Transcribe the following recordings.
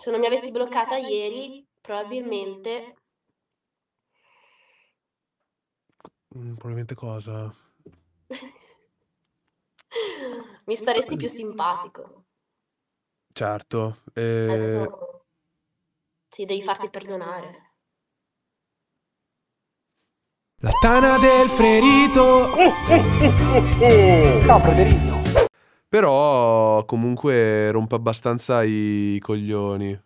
Se non mi avessi bloccata ieri, probabilmente... Mm, probabilmente cosa? mi staresti più simpatico. Certo. Eh... Adesso sì, devi farti perdonare. La tana del ferito! Oh, oh, oh, oh, oh. Ciao, Frederito. Però comunque rompe abbastanza i coglioni.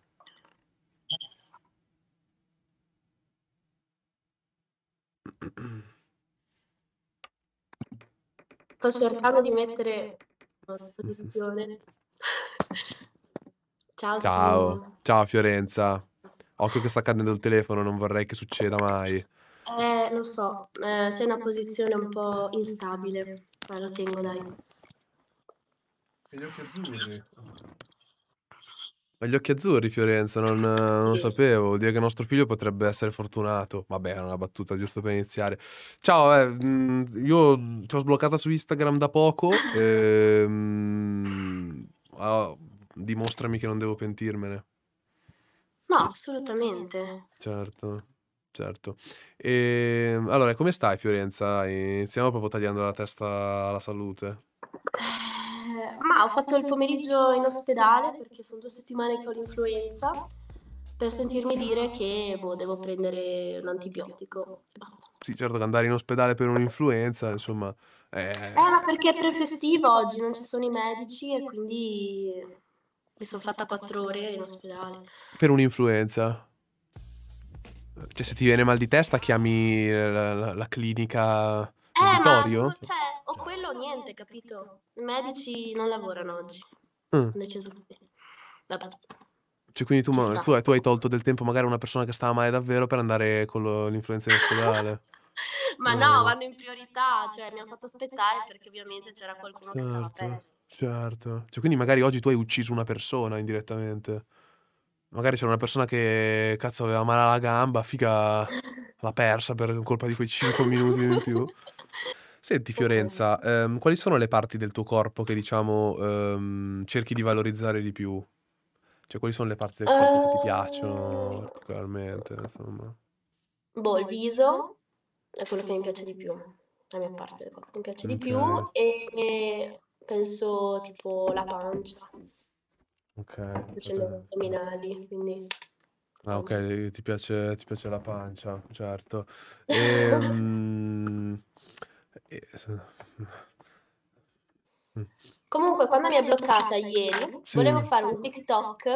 Sto cercando di mettere posizione. Ciao. Ciao. Ciao Fiorenza. Occhio che sta cadendo il telefono, non vorrei che succeda mai. Eh, lo so, eh, sei una posizione un po' instabile, ma lo tengo dai. E gli occhi azzurri. Ma gli occhi azzurri, Fiorenza, non, non sapevo. Vuol dire che nostro figlio potrebbe essere fortunato. Vabbè, era una battuta giusto per iniziare. Ciao, eh, mm, io ti ho sbloccata su Instagram da poco. Ehm, ah, dimostrami che non devo pentirmene. No, assolutamente. Certo, certo. E, ehm, allora, come stai, Fiorenza? Iniziamo proprio tagliando la testa alla salute. Eh, ma ho fatto il pomeriggio in ospedale perché sono due settimane che ho l'influenza per sentirmi dire che boh, devo prendere un antibiotico e basta. Sì, certo che andare in ospedale per un'influenza, insomma... È... Eh, ma perché è prefestivo oggi, non ci sono i medici e quindi mi sono fatta quattro ore in ospedale. Per un'influenza? Cioè, se ti viene mal di testa, chiami la, la, la clinica eh, Ma, cioè, o quello o niente, capito? I medici non lavorano oggi. Mm. Deciso così. Vabbè. Cioè, quindi tu, ma, tu, tu, hai tolto del tempo magari a una persona che stava male davvero per andare con lo, l'influenza in ospedale. ma no, eh. vanno in priorità, cioè mi hanno fatto aspettare perché ovviamente c'era qualcuno certo, che stava bene. Certo, certo, cioè, quindi magari oggi tu hai ucciso una persona indirettamente. Magari c'era una persona che, cazzo, aveva male alla gamba, figa, l'ha persa per colpa di quei 5 minuti in più. Senti Fiorenza, ehm, quali sono le parti del tuo corpo che diciamo ehm, cerchi di valorizzare di più? Cioè quali sono le parti del corpo che ti piacciono ehm. particolarmente, insomma? boh, il viso è quello che mi piace di più, la mia parte del corpo mi piace di più Okay. e penso tipo la pancia, Okay, facendo gli vabbè. addominali, quindi Ah ok, ti piace ti piace la pancia, certo. Ehm eh, Comunque, quando mi è bloccata ieri, Sì. volevo fare un TikTok.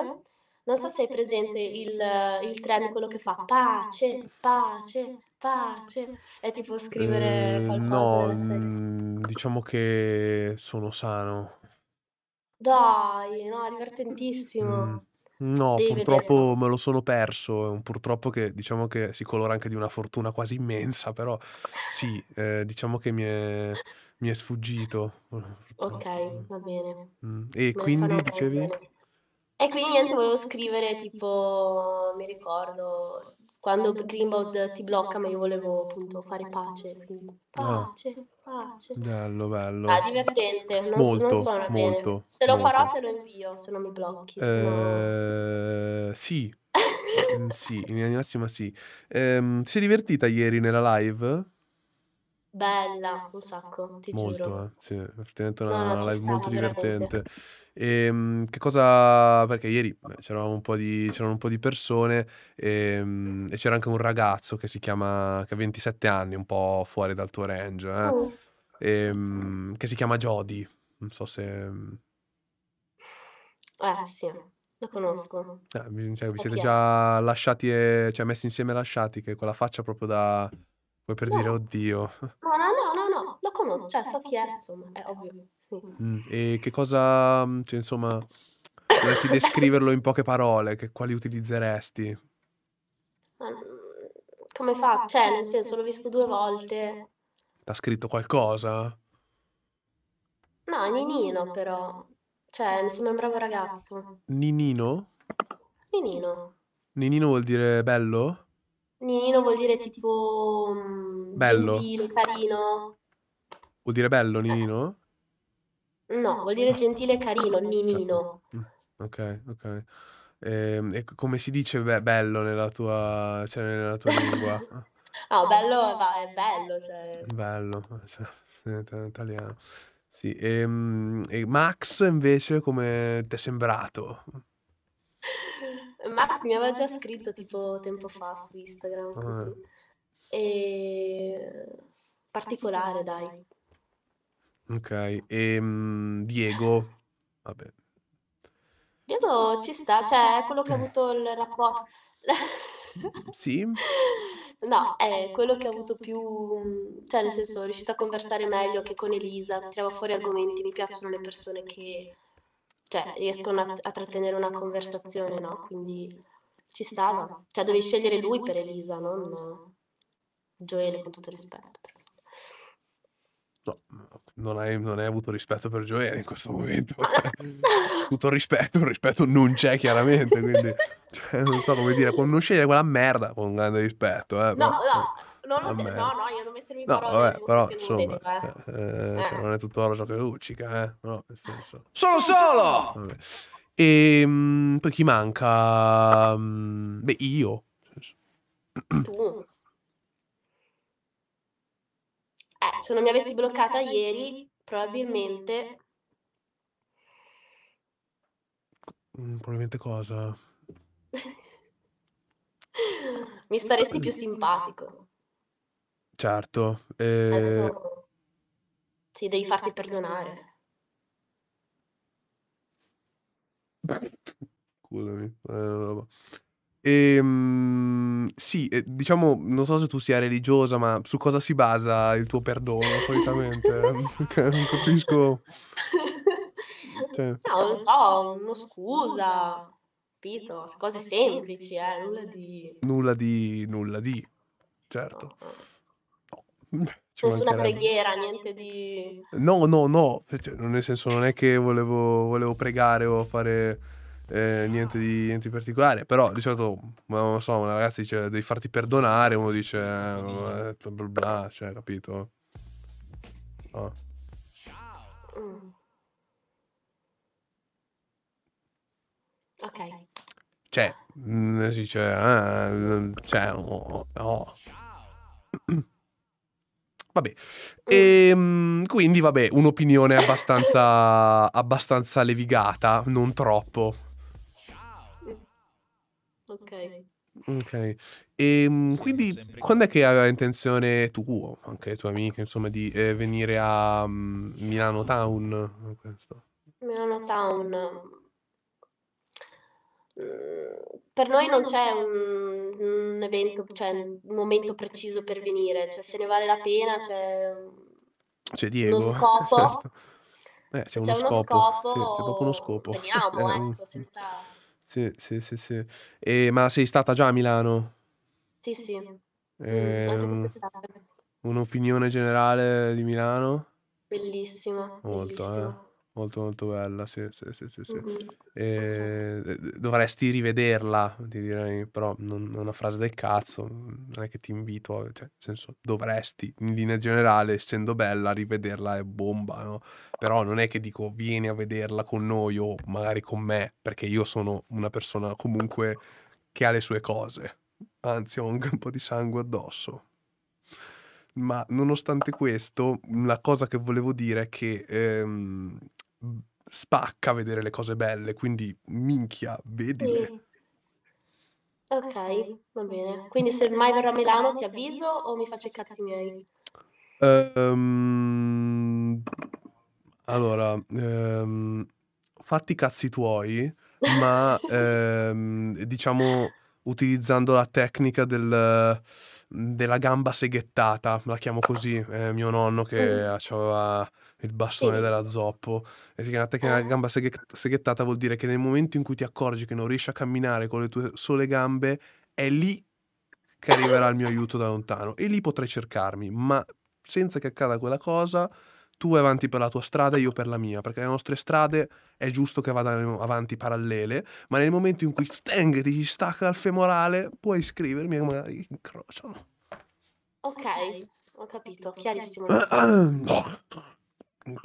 Non so se hai presente il, il trend, quello che fa pace, pace, pace. È tipo scrivere Eh, qualcosa no, diciamo che sono sano. Dai, no, è Mm, divertentissimo. No, Devi purtroppo vedere. me lo sono perso, è un purtroppo che diciamo che si colora anche di una fortuna quasi immensa, però sì, eh, diciamo che mi è, mi è sfuggito. Eh, ok, va bene. Mm. E me quindi dicevi? E quindi niente, volevo scrivere tipo, mi ricordo, quando Greenbod ti blocca, ma io volevo appunto fare pace. Ah, pace, pace. Bello, bello. Ah, divertente. Non, molto, non suona molto, bene. Se lo molto. farò te lo invio, se non mi blocchi. Eh, no... Sì. Mm, sì, in linea di massima sì. Eh, si è divertita ieri nella live? Bella, un sacco, esatto. ti giuro. Molto, eh. Sì, effettivamente No, no, una live molto stava veramente. divertente. Ehm, che cosa... Perché ieri c'erano un po' di... c'erano un po' di persone ehm, e c'era anche un ragazzo che si chiama... che ha 27 anni, un po' fuori dal tuo range, eh, Oh, ehm, che si chiama Jody. Non so se... Mm, eh sì, lo conosco. eh, vi, cioè, vi siete già lasciati e... cioè messi insieme lasciati, che con la faccia proprio da... Poi per no. dire oddio. No, no, no, no, no, lo conosco, cioè, cioè so chi è, insomma, è ovvio. Mm, e che cosa, mm, cioè, insomma, dovessi descriverlo in poche parole, che, quali utilizzeresti? Mm, come fa? Cioè, cioè nel senso, l'ho visto due volte. T'ha scritto qualcosa? No, Ninino però. Cioè, cioè, mi sembra un bravo ragazzo. Ninino? Ninino. Ninino vuol dire bello? Ninino vuol dire tipo mm, Bello. gentile, carino. Vuol dire bello, eh. Ninino? No, vuol dire gentile e carino, Ninino. Mm, ok, ok. Ehm, E, come si dice be- bello nella tua, cioè nella tua lingua? Ah. No, bello, va- è bello, cioè. Bello, cioè, in italiano. Sì, ehm, e Max invece come ti è sembrato? Max mi aveva già scritto tipo tempo fa su Instagram. Ah. Così. Ah. E... Particolare, dai. Ok, e ehm, Diego? Vabbè. Diego ci sta, cioè, cioè è quello che ha eh. avuto il rapporto. sì? No, è eh, quello che ha avuto più, mm, mm, cioè, cioè nel senso, è riuscito a conversare meglio che con Elisa, tirava fuori argomenti, mi piacciono le persone che cioè, cioè riescono a, a trattenere una conversazione, no? Quindi ci stava. Cioè dovevi scegliere lui per Elisa, non Gioele con tutto rispetto. No, non hai, non hai, avuto rispetto per Gioele in questo momento. Cioè, tutto rispetto, il rispetto non c'è chiaramente, quindi cioè, non so come dire, non scegliere quella merda con grande rispetto. Eh, no, però, no, eh. Non lo de- no, no, io non mettermi no, Vabbè, però insomma, dedico, eh. Eh, eh. Cioè, non è tutto oro che luccica, eh. No, nel senso. Sono solo! Vabbè. E ehm, mh, poi chi manca? Mh, ehm, beh, io. Tu. Eh, se non mi avessi bloccata ieri, probabilmente. Probabilmente cosa? mi staresti più simpatico. Certo, ehm Adesso sì, devi farti perdonare. Scusami, eh, vabbè. Ehm, sì, eh, diciamo, non so se tu sia religiosa, ma su cosa si basa il tuo perdono solitamente? Perché non capisco cioè No, non so, uno scusa, capito? cose semplici, eh, nulla di Nulla di nulla di, certo. no. Nessuna preghiera, niente di... No, no, no, cioè, cioè nel senso non è che volevo, volevo pregare o fare eh, niente, di, niente, di, particolare, però di solito, non so, una ragazza dice devi farti perdonare, uno dice eh, bla bla bla, cioè, capito? No. Mm. Ok. Cioè, mm, si dice, eh, cioè, oh, oh. Vabbè, mm. e, ehm, quindi vabbè, un'opinione abbastanza, abbastanza levigata, non troppo. Ok. Ok, e ehm, quindi quando è che aveva intenzione tu, anche le tue amiche, insomma, di eh, venire a um, Milano Town? Questo? Milano Town, per noi non c'è un, un evento, cioè, cioè un momento preciso per venire, cioè, cioè se ne vale la pena cioè, c'è, c'è Diego, uno scopo. Certo. Eh, c'è, uno, c'è uno scopo, scopo sì, c'è proprio uno scopo. Veniamo, eh, ecco, mm. Sì, sì, sì, sì. E, ma sei stata già a Milano? Sì, sì. Eh, un'opinione generale di Milano? Bellissimo. Molto, bellissimo. eh molto molto bella, sì, sì, sì, sì, sì. Mm-hmm. E... Dovresti rivederla, ti direi, però non, è una frase del cazzo, mm, non è che ti invito, cioè, nel senso, dovresti, in linea generale, essendo bella, rivederla è bomba, no? Però non è che dico vieni a vederla con noi o magari con me, perché io sono una persona comunque che ha le sue cose, anzi ho anche un po' di sangue addosso, ma nonostante questo, la cosa che volevo dire è che ehm, spacca vedere le cose belle, quindi minchia, vedile. Sì. Ok, va bene. Quindi se mai verrò a Milano ti avviso o mi faccio i cazzi miei? Um, allora, um, fatti i cazzi tuoi, ma um, diciamo utilizzando la tecnica del, della gamba seghettata, la chiamo così, eh, mio nonno che mm. aveva il bastone sì. della zoppo. E si chiama tecnica della ah. gamba seghettata, vuol dire che nel momento in cui ti accorgi che non riesci a camminare con le tue sole gambe, è lì che arriverà il mio aiuto da lontano. E lì potrai cercarmi, ma senza che accada quella cosa, tu vai avanti per la tua strada e io per la mia, perché le nostre strade è giusto che vadano avanti parallele, ma nel momento in cui Stang ti stacca al femorale, puoi scrivermi e magari incrociano. Ok, ho capito, chiarissimo.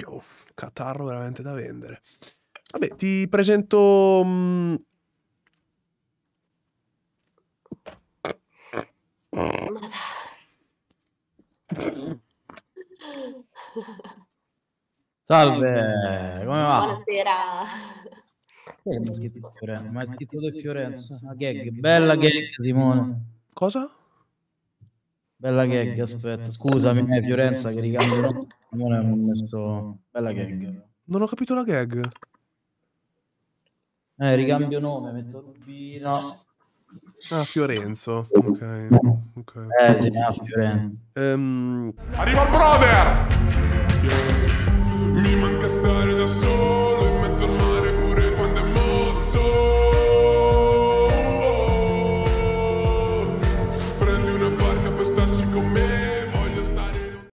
Oh, catarro veramente da vendere. Vabbè, ti presento... Mm. Salve, come va? Buonasera. Eh, ma scritto Fiorenzo, ma scritto De Fiorenzo, una gag, bella gag Simone. Cosa? Bella gag, aspetta, scusami, eh, Fiorenza che ricambio. Simone ha messo bella gag. Non ho capito la gag. Eh, eh ricambio nome, metto Rubino. Ah, Fiorenzo. Ok. okay. Eh, sì, no, ah, Fiorenzo. Um... Arriva il brother!